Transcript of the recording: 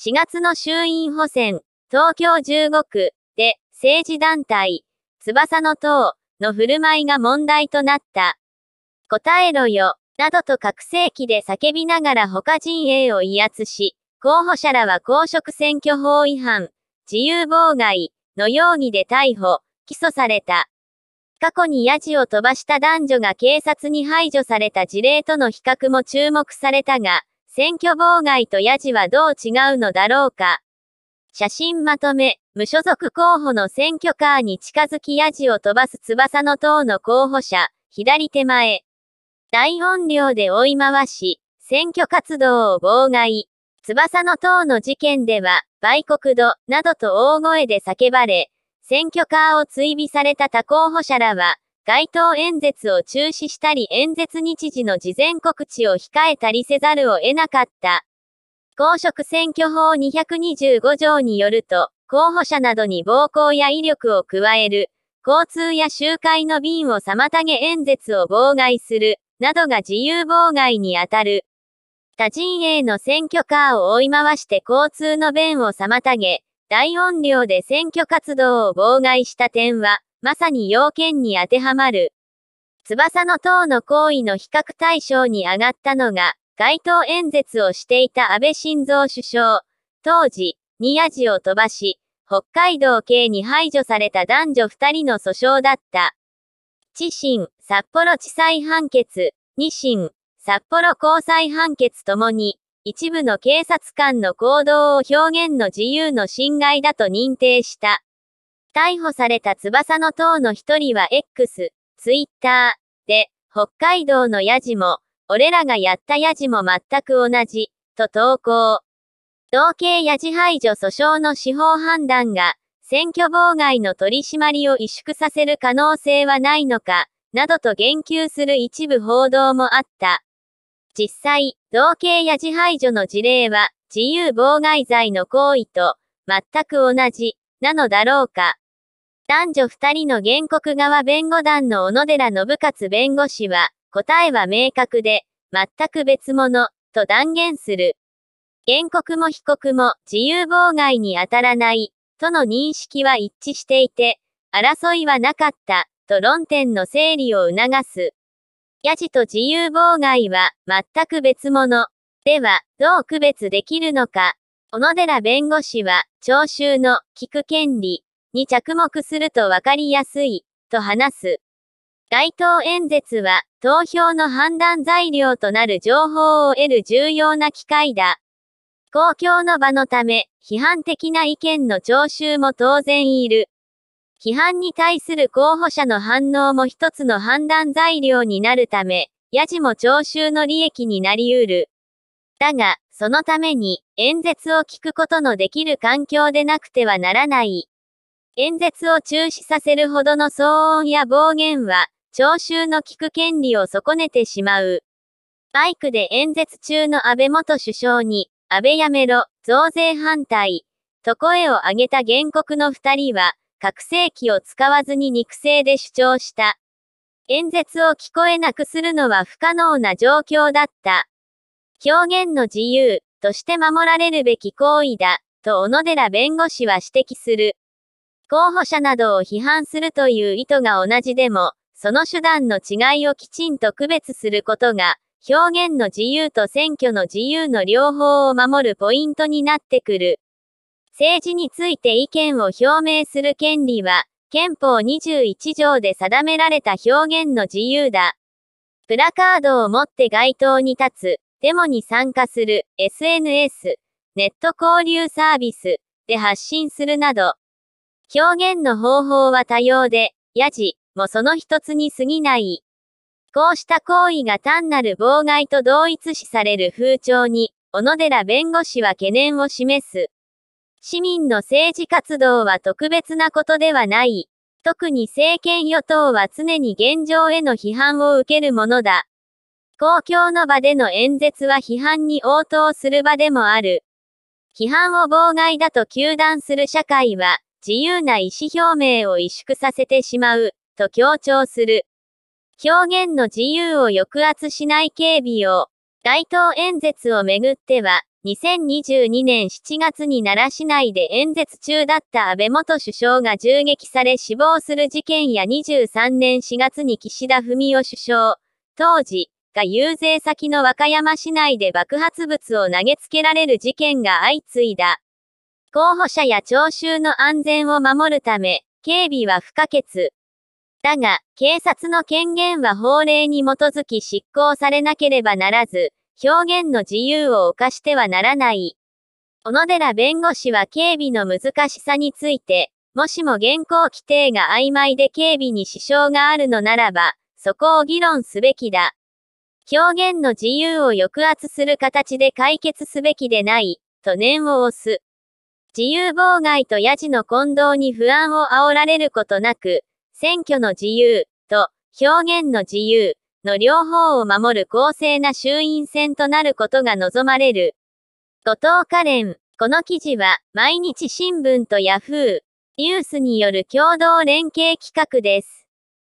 4月の衆院補選、東京15区で政治団体、翼の党の振る舞いが問題となった。答えろよ、などと拡声器で叫びながら他陣営を威圧し、候補者らは公職選挙法違反、自由妨害の容疑で逮捕、起訴された。過去にヤジを飛ばした男女が警察に排除された事例との比較も注目されたが、選挙妨害とヤジはどう違うのだろうか。写真まとめ、無所属候補の選挙カーに近づきヤジを飛ばす翼の塔の候補者、左手前。大音量で追い回し、選挙活動を妨害。翼の塔の事件では、売国度などと大声で叫ばれ、選挙カーを追尾された他候補者らは、街頭演説を中止したり演説日時の事前告知を控えたりせざるを得なかった。公職選挙法225条によると、候補者などに暴行や威力を加える、交通や集会の便を妨げ演説を妨害する、などが自由妨害にあたる。他陣営の選挙カーを追い回して交通の便を妨げ、大音量で選挙活動を妨害した点は、まさに要件に当てはまる。翼の塔の行為の比較対象に上がったのが、街頭演説をしていた安倍晋三首相。当時、宮地を飛ばし、北海道警に排除された男女二人の訴訟だった。地震、札幌地裁判決、二審、札幌高裁判決ともに、一部の警察官の行動を表現の自由の侵害だと認定した。逮捕された翼の塔の一人は X、ツイッターで、北海道のヤジも、俺らがやったヤジも全く同じ、と投稿。同系ヤジ排除訴訟の司法判断が、選挙妨害の取り締まりを萎縮させる可能性はないのか、などと言及する一部報道もあった。実際、同系やジ排除の事例は、自由妨害罪の行為と、全く同じ、なのだろうか。男女二人の原告側弁護団の小野寺信勝弁護士は、答えは明確で、全く別物、と断言する。原告も被告も自由妨害に当たらない、との認識は一致していて、争いはなかった、と論点の整理を促す。ヤジと自由妨害は全く別物。では、どう区別できるのか。小野寺弁護士は、聴衆の聞く権利に着目すると分かりやすい、と話す。街頭演説は、投票の判断材料となる情報を得る重要な機会だ。公共の場のため、批判的な意見の聴衆も当然いる。批判に対する候補者の反応も一つの判断材料になるため、やじも聴衆の利益になり得る。だが、そのために、演説を聞くことのできる環境でなくてはならない。演説を中止させるほどの騒音や暴言は、聴衆の聞く権利を損ねてしまう。バイクで演説中の安倍元首相に、安倍やめろ、増税反対、と声を上げた原告の2人は、拡声器を使わずに肉声で主張した。演説を聞こえなくするのは不可能な状況だった。表現の自由として守られるべき行為だ、と小野寺弁護士は指摘する。候補者などを批判するという意図が同じでも、その手段の違いをきちんと区別することが、表現の自由と選挙の自由の両方を守るポイントになってくる。政治について意見を表明する権利は、憲法21条で定められた表現の自由だ。プラカードを持って街頭に立つ、デモに参加する、SNS、ネット交流サービスで発信するなど、表現の方法は多様で、やじもその一つに過ぎない。こうした行為が単なる妨害と同一視される風潮に、小野寺弁護士は懸念を示す。市民の政治活動は特別なことではない。特に政権与党は常に現状への批判を受けるものだ。公共の場での演説は批判に応答する場でもある。批判を妨害だと糾弾する社会は、自由な意思表明を萎縮させてしまう、と強調する。表現の自由を抑圧しない警備を、街頭演説をめぐっては、2022年7月に奈良市内で演説中だった安倍元首相が銃撃され死亡する事件や23年4月に岸田文雄首相、当時、が、遊説先の和歌山市内で爆発物を投げつけられる事件が相次いだ。候補者や聴衆の安全を守るため、警備は不可欠。だが、警察の権限は法令に基づき執行されなければならず、表現の自由を犯してはならない。小野寺弁護士は警備の難しさについて、もしも現行規定が曖昧で警備に支障があるのならば、そこを議論すべきだ。表現の自由を抑圧する形で解決すべきでない、と念を押す。自由妨害とヤジの混同に不安を煽られることなく、選挙の自由と表現の自由の両方を守る公正な衆院選となることが望まれる。後藤可憐、この記事は毎日新聞とヤフーニュースによる共同連携企画です。